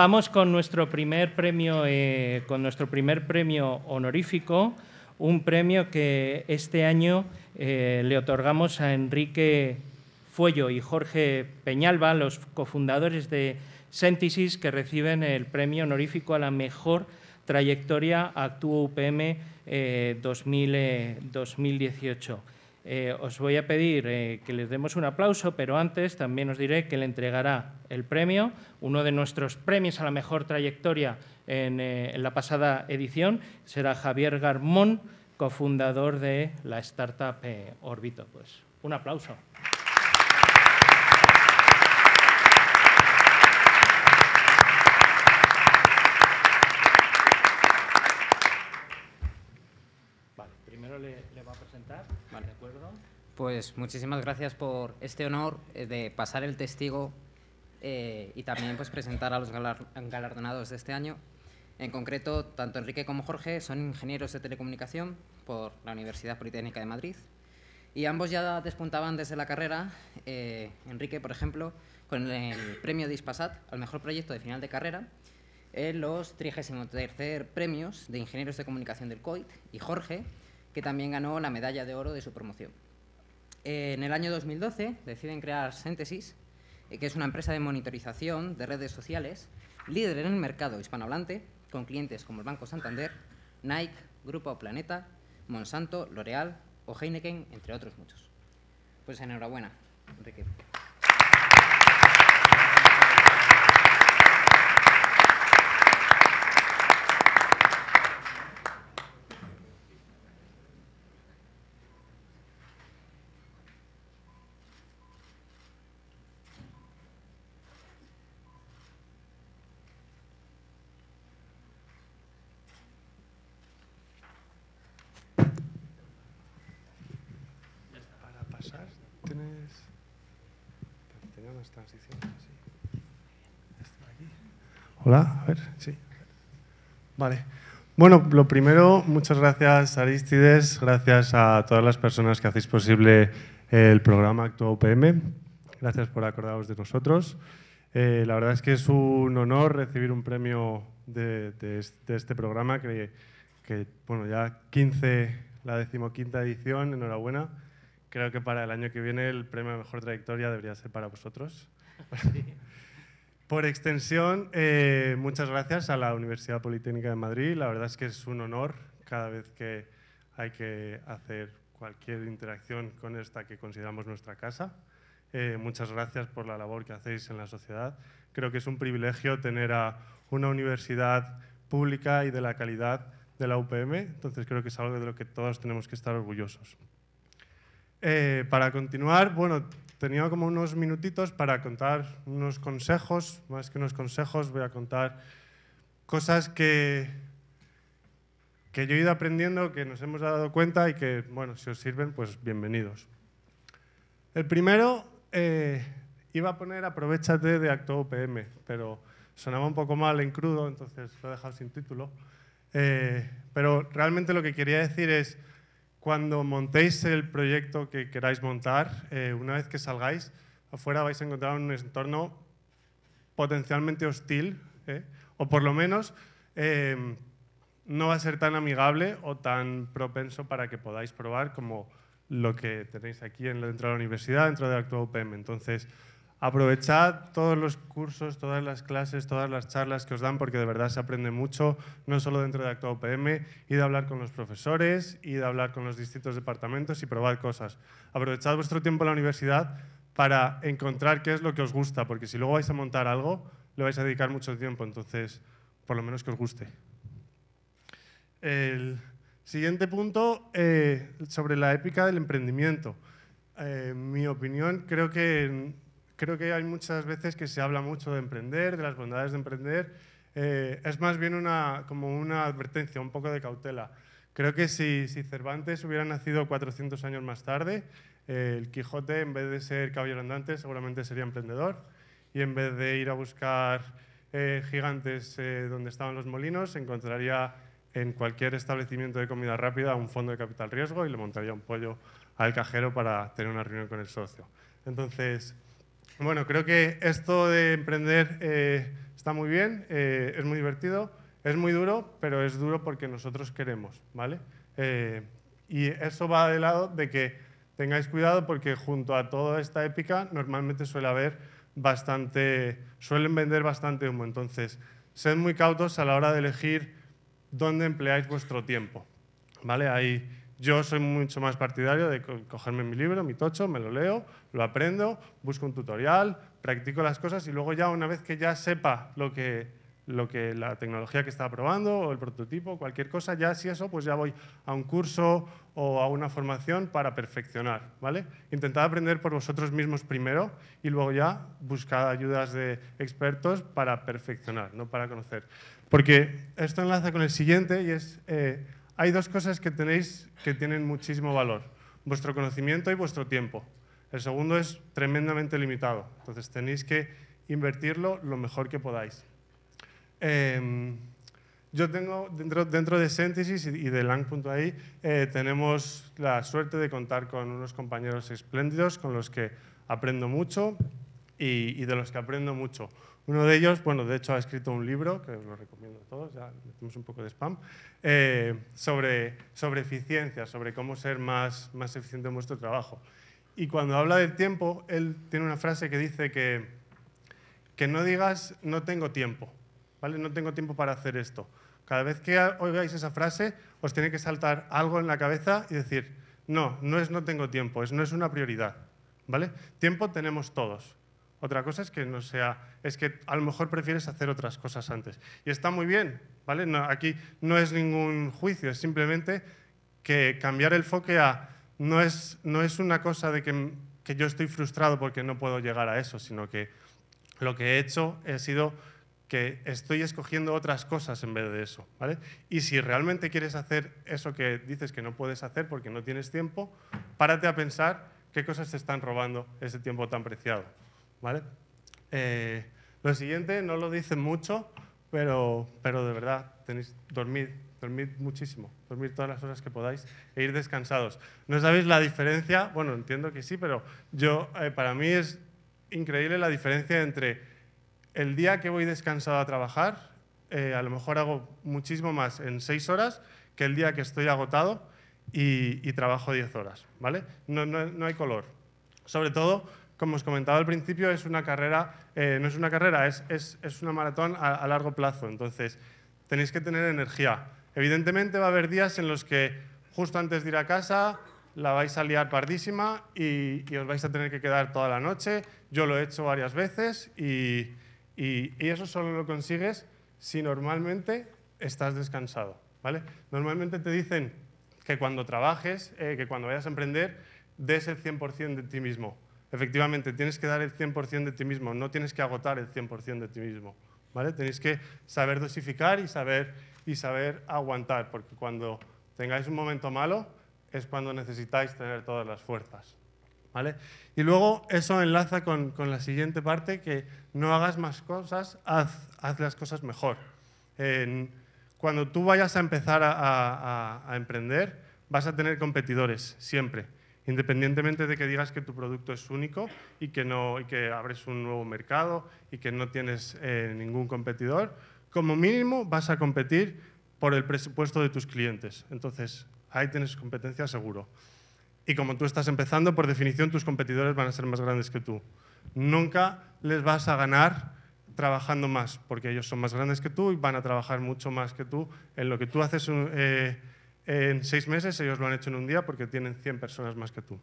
Vamos con nuestro primer premio, eh, con nuestro primer premio honorífico, un premio que este año eh, le otorgamos a Enrique Fuello y Jorge Peñalba, los cofundadores de Synthesis, que reciben el premio honorífico a la mejor trayectoria Actúa UPM 2018. Eh, os voy a pedir eh, que les demos un aplauso, pero antes también os diré que le entregará el premio, uno de nuestros premios a la mejor trayectoria en, eh, la pasada edición, será Javier Garmón, cofundador de la startup Orbito. Pues un aplauso. Pues muchísimas gracias por este honor eh, de pasar el testigo eh, y también pues, presentar a los galardonados de este año. En concreto, tanto Enrique como Jorge son ingenieros de telecomunicación por la Universidad Politécnica de Madrid y ambos ya despuntaban desde la carrera. Eh, Enrique, por ejemplo, con el premio Dispasat al mejor proyecto de final de carrera en los 33 premios de ingenieros de comunicación del COIT y Jorge, que también ganó la medalla de oro de su promoción en el año 2012 deciden crear Synthesis, eh, que es una empresa de monitorización de redes sociales, líder en el mercado hispanohablante, con clientes como el Banco Santander, Nike, Grupo Planeta, Monsanto, L'Oreal o Heineken, entre otros muchos. Pues enhorabuena, Enrique. Hola, a ver, sí. Vale. Bueno, lo primero, muchas gracias Aristides, gracias a todas las personas que hacéis posible el programa Acto UPM. Gracias por acordaros de nosotros. Eh, la verdad es que es un honor recibir un premio de, este programa, que, que, bueno, ya 15, la decimoquinta edición, enhorabuena. Creo que para el año que viene el premio de mejor trayectoria debería ser para vosotros. Por extensión, eh, muchas gracias a la Universidad Politécnica de Madrid. La verdad es que es un honor cada vez que hay que hacer cualquier interacción con esta que consideramos nuestra casa. Eh, muchas gracias por la labor que hacéis en la sociedad. Creo que es un privilegio tener a una universidad pública y de la calidad de la UPM, entonces creo que es algo de lo que todos tenemos que estar orgullosos. Eh, para continuar, bueno, tenía como unos minutitos para contar unos consejos, más que unos consejos, voy a contar cosas que, que yo he ido aprendiendo, que nos hemos dado cuenta y que, bueno, si os sirven, pues bienvenidos. El primero eh, iba a poner Aprovechate de Acto OPM, pero sonaba un poco mal en crudo, entonces lo he dejado sin título. Eh, pero realmente lo que quería decir es cuando montéis el proyecto que queráis montar, eh, una vez que salgáis, afuera vais a encontrar un entorno potencialmente hostil, eh, o por lo menos em, no va a ser tan amigable o tan propenso para que podáis probar como lo que tenéis aquí dentro de la universidad, dentro de la actual UPM. Entonces, Aprovechad todos los cursos, todas las clases, todas las charlas que os dan, porque de verdad se aprende mucho, no solo dentro de Actua OPM, y de hablar con los profesores, y de hablar con los distintos departamentos y probad cosas. Aprovechad vuestro tiempo en la universidad para encontrar qué es lo que os gusta, porque si luego vais a montar algo, le vais a dedicar mucho tiempo, entonces por lo menos que os guste. El siguiente punto eh, sobre la épica del emprendimiento. Eh, mi opinión, creo que creo que hay muchas veces que se habla mucho de emprender, de las bondades de emprender. Eh, es más bien una, como una advertencia, un poco de cautela. Creo que si, si Cervantes hubiera nacido 400 años más tarde, eh, el Quijote, en vez de ser caballero andante, seguramente sería emprendedor. Y en vez de ir a buscar eh, gigantes donde estaban los molinos, encontraría en cualquier establecimiento de comida rápida un fondo de capital riesgo y le montaría un pollo al cajero para tener una reunión con el socio. Entonces, bueno, creo que esto de emprender eh, está muy bien, eh, es muy divertido, es muy duro, pero es duro porque nosotros queremos, ¿vale? Eh, y eso va de lado de que tengáis cuidado porque junto a toda esta épica normalmente suele haber bastante, suelen vender bastante humo. Entonces, sed muy cautos a la hora de elegir dónde empleáis vuestro tiempo, ¿vale? Ahí. Yo soy mucho más partidario de cogerme mi libro, mi tocho, me lo leo, lo aprendo, busco un tutorial, practico las cosas y luego ya una vez que ya sepa lo que, lo que la tecnología que está probando o el prototipo, cualquier cosa, ya si eso, pues ya voy a un curso o a una formación para perfeccionar, ¿vale? Intentad aprender por vosotros mismos primero y luego ya buscad ayudas de expertos para perfeccionar, no para conocer. Porque esto enlaza con el siguiente y es... Eh, hay dos cosas que tenéis que tienen muchísimo valor, vuestro conocimiento y vuestro tiempo. El segundo es tremendamente limitado, entonces tenéis que invertirlo lo mejor que podáis. Em, yo tengo dentro, de Synthesis y de Lang.ai eh, tenemos la suerte de contar con unos compañeros espléndidos con los que aprendo mucho y, de los que aprendo mucho. Uno de ellos, bueno, de hecho ha escrito un libro, que os lo recomiendo a todos, ya metemos un poco de spam, eh, sobre, sobre eficiencia, sobre cómo ser más, más eficiente en vuestro trabajo. Y cuando habla del tiempo, él tiene una frase que dice que, que no digas no tengo tiempo, ¿vale? No tengo tiempo para hacer esto. Cada vez que oigáis esa frase, os tiene que saltar algo en la cabeza y decir, no, no es no tengo tiempo, es no es una prioridad, ¿vale? Tiempo tenemos todos. Otra cosa es que no sea, es que a lo mejor prefieres hacer otras cosas antes. Y está muy bien, ¿vale? aquí no es ningún juicio, es simplemente que cambiar el foque a no es, una cosa de que, que yo estoy frustrado porque no puedo llegar a eso, sino que lo que he hecho ha sido que estoy escogiendo otras cosas en vez de eso, ¿vale? Y si realmente quieres hacer eso que dices que no puedes hacer porque no tienes tiempo, párate a pensar qué cosas te están robando ese tiempo tan preciado. ¿vale? Eh, lo siguiente no lo dicen mucho, pero, pero de verdad, tenéis dormir dormir muchísimo, dormir todas las horas que podáis e ir descansados. ¿No sabéis la diferencia? Bueno, entiendo que sí, pero yo, eh, para mí es increíble la diferencia entre el día que voy descansado a trabajar, eh, a lo mejor hago muchísimo más en seis horas que el día que estoy agotado y, trabajo diez horas, ¿vale? No, no, no hay color. Sobre todo como os comentaba al principio, es una carrera, eh, no es una carrera, es, una maratón a, largo plazo. Entonces, tenéis que tener energía. Evidentemente va a haber días en los que justo antes de ir a casa la vais a liar pardísima y, os vais a tener que quedar toda la noche. Yo lo he hecho varias veces y, eso solo lo consigues si normalmente estás descansado. ¿vale? Normalmente te dicen que cuando trabajes, eh, que cuando vayas a emprender, des el 100% de ti mismo. Efectivamente, tienes que dar el 100% de ti mismo, no tienes que agotar el 100% de ti mismo. ¿vale? Tenéis que saber dosificar y saber, y saber aguantar, porque cuando tengáis un momento malo es cuando necesitáis tener todas las fuerzas. ¿vale? Y luego eso enlaza con, la siguiente parte, que no hagas más cosas, haz, las cosas mejor. cuando tú vayas a empezar a emprender, vas a tener competidores siempre. Independientemente de que digas que tu producto es único y que, no, y que abres un nuevo mercado y que no tienes eh, ningún competidor, como mínimo vas a competir por el presupuesto de tus clientes. Entonces, ahí tienes competencia seguro. Y como tú estás empezando, por definición tus competidores van a ser más grandes que tú. Nunca les vas a ganar trabajando más, porque ellos son más grandes que tú y van a trabajar mucho más que tú en lo que tú haces. Eh, en seis meses, ellos lo han hecho en un día porque tienen 100 personas más que tú.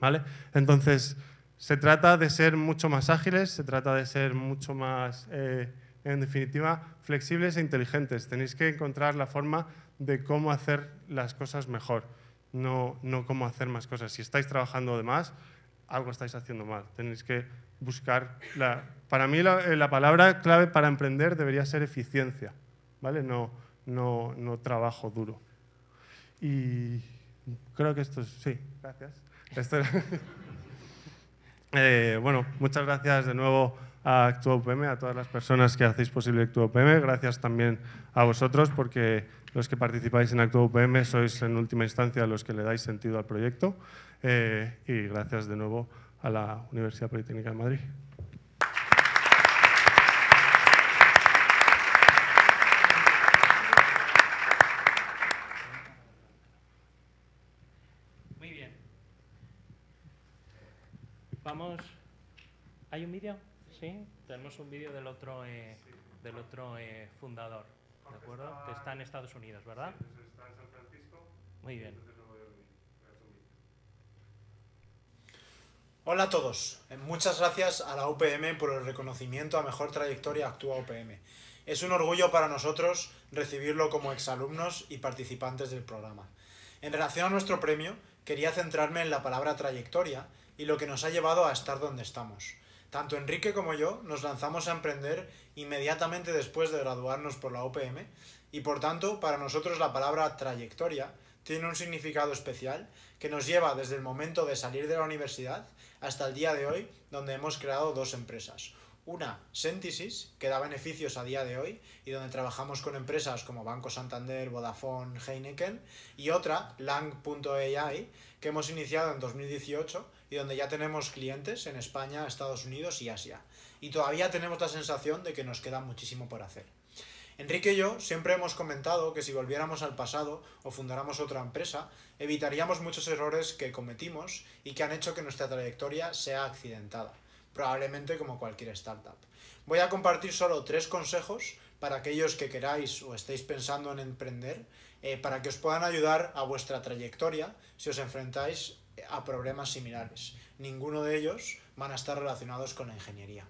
¿vale? Entonces, se trata de ser mucho más ágiles, se trata de ser mucho más, eh, en definitiva, flexibles e inteligentes. Tenéis que encontrar la forma de cómo hacer las cosas mejor, no, no cómo hacer más cosas. Si estáis trabajando de más, algo estáis haciendo mal. Tenéis que buscar... La... Para mí la, eh, la palabra clave para emprender debería ser eficiencia, ¿vale? no, no, no trabajo duro. Y creo que esto es... Sí, gracias. Eh, bueno, muchas gracias de nuevo a ActuoPM, a todas las personas que hacéis posible ActuoPM. Gracias también a vosotros porque los que participáis en ActuoPM sois en última instancia los que le dais sentido al proyecto. Eh, y gracias de nuevo a la Universidad Politécnica de Madrid. ¿Hay un vídeo? Sí, tenemos un vídeo del otro, eh, del otro eh, fundador, ¿de acuerdo? Que está en Estados Unidos, ¿verdad? Sí, pues está en San Francisco. Muy bien. Hola a todos. Eh, muchas gracias a la UPM por el reconocimiento a Mejor Trayectoria Actúa UPM. Es un orgullo para nosotros recibirlo como exalumnos y participantes del programa. En relación a nuestro premio, quería centrarme en la palabra trayectoria, y lo que nos ha llevado a estar donde estamos. Tanto Enrique como yo nos lanzamos a emprender inmediatamente después de graduarnos por la OPM y por tanto para nosotros la palabra trayectoria tiene un significado especial que nos lleva desde el momento de salir de la universidad hasta el día de hoy donde hemos creado dos empresas. Una, Synthesis que da beneficios a día de hoy y donde trabajamos con empresas como Banco Santander, Vodafone, Heineken, y otra, Lang.ai, que hemos iniciado en 2018 y donde ya tenemos clientes en España, Estados Unidos y Asia. Y todavía tenemos la sensación de que nos queda muchísimo por hacer. Enrique y yo siempre hemos comentado que si volviéramos al pasado o fundáramos otra empresa, evitaríamos muchos errores que cometimos y que han hecho que nuestra trayectoria sea accidentada, probablemente como cualquier startup. Voy a compartir solo tres consejos para aquellos que queráis o estéis pensando en emprender, eh, para que os puedan ayudar a vuestra trayectoria si os enfrentáis a problemas similares. Ninguno de ellos van a estar relacionados con la ingeniería.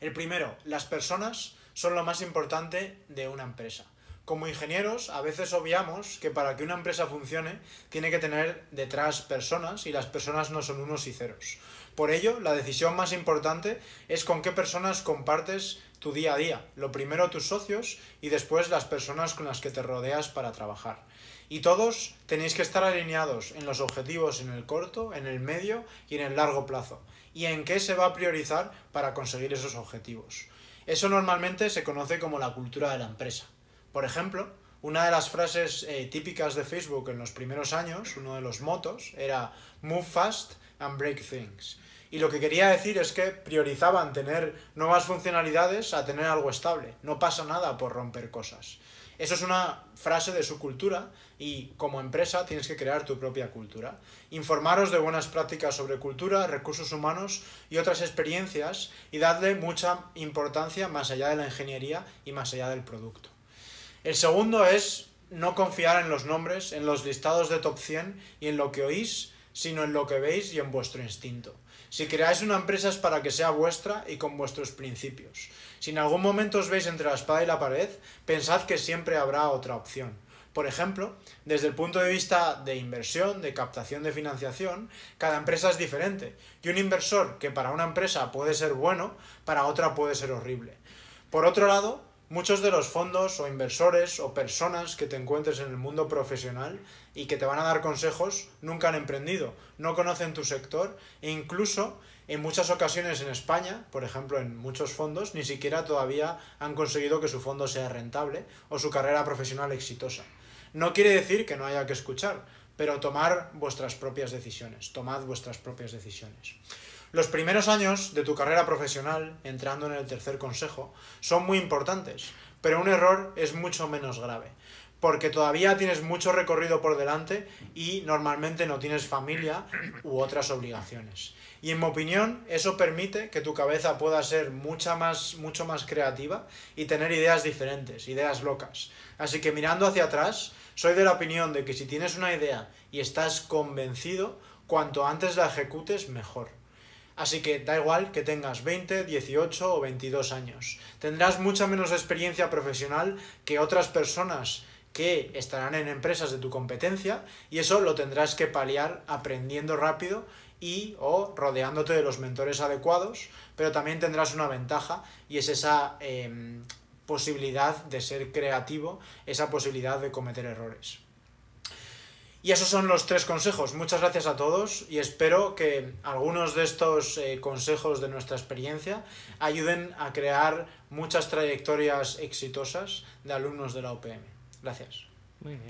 El primero, las personas son lo más importante de una empresa. Como ingenieros, a veces obviamos que para que una empresa funcione, tiene que tener detrás personas y las personas no son unos y ceros. Por ello, la decisión más importante es con qué personas compartes tu día a día. Lo primero tus socios y después las personas con las que te rodeas para trabajar. Y todos tenéis que estar alineados en los objetivos en el corto, en el medio y en el largo plazo, y en qué se va a priorizar para conseguir esos objetivos. Eso normalmente se conoce como la cultura de la empresa. Por ejemplo, una de las frases eh, típicas de Facebook en los primeros años, uno de los motos, era Move fast and break things. Y lo que quería decir es que priorizaban tener nuevas funcionalidades a tener algo estable. No pasa nada por romper cosas. Eso es una frase de su cultura y como empresa tienes que crear tu propia cultura. Informaros de buenas prácticas sobre cultura, recursos humanos y otras experiencias y darle mucha importancia más allá de la ingeniería y más allá del producto. El segundo es no confiar en los nombres, en los listados de top 100 y en lo que oís, sino en lo que veis y en vuestro instinto. Si creáis una empresa es para que sea vuestra y con vuestros principios. Si en algún momento os veis entre la espada y la pared, pensad que siempre habrá otra opción. Por ejemplo, desde el punto de vista de inversión, de captación de financiación, cada empresa es diferente y un inversor que para una empresa puede ser bueno, para otra puede ser horrible. Por otro lado, Muchos de los fondos o inversores o personas que te encuentres en el mundo profesional y que te van a dar consejos nunca han emprendido, no conocen tu sector e incluso en muchas ocasiones en España, por ejemplo en muchos fondos, ni siquiera todavía han conseguido que su fondo sea rentable o su carrera profesional exitosa. No quiere decir que no haya que escuchar, pero tomar vuestras propias decisiones, tomad vuestras propias decisiones. Los primeros años de tu carrera profesional, entrando en el tercer consejo, son muy importantes, pero un error es mucho menos grave, porque todavía tienes mucho recorrido por delante y normalmente no tienes familia u otras obligaciones. Y en mi opinión, eso permite que tu cabeza pueda ser mucha más, mucho más creativa y tener ideas diferentes, ideas locas. Así que mirando hacia atrás, soy de la opinión de que si tienes una idea y estás convencido, cuanto antes la ejecutes, mejor. Así que da igual que tengas 20, 18 o 22 años. Tendrás mucha menos experiencia profesional que otras personas que estarán en empresas de tu competencia y eso lo tendrás que paliar aprendiendo rápido y o rodeándote de los mentores adecuados, pero también tendrás una ventaja y es esa em, posibilidad de ser creativo, esa posibilidad de cometer errores. Y esos son los tres consejos. Muchas gracias a todos y espero que algunos de estos eh, consejos de nuestra experiencia ayuden a crear muchas trayectorias exitosas de alumnos de la UPM. Gracias. Muy